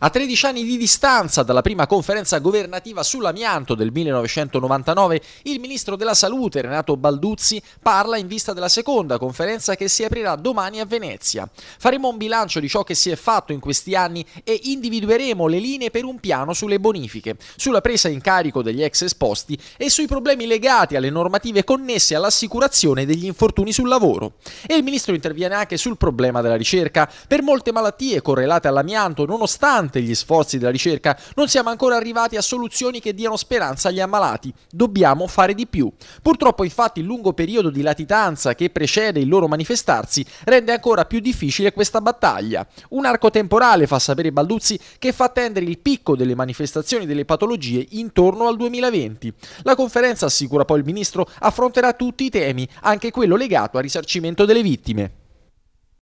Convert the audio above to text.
A 13 anni di distanza dalla prima conferenza governativa sull'amianto del 1999, il ministro della Salute Renato Balduzzi parla in vista della seconda conferenza che si aprirà domani a Venezia. Faremo un bilancio di ciò che si è fatto in questi anni e individueremo le linee per un piano sulle bonifiche, sulla presa in carico degli ex esposti e sui problemi legati alle normative connesse all'assicurazione degli infortuni sul lavoro. E il ministro interviene anche sul problema della ricerca. Per molte malattie correlate all'amianto, nonostante nonostante gli sforzi della ricerca, non siamo ancora arrivati a soluzioni che diano speranza agli ammalati. Dobbiamo fare di più. Purtroppo, infatti, il lungo periodo di latitanza che precede il loro manifestarsi rende ancora più difficile questa battaglia. Un arco temporale, fa sapere Balduzzi, che fa tendere il picco delle manifestazioni delle patologie intorno al 2020. La conferenza, assicura poi il ministro, affronterà tutti i temi, anche quello legato al risarcimento delle vittime.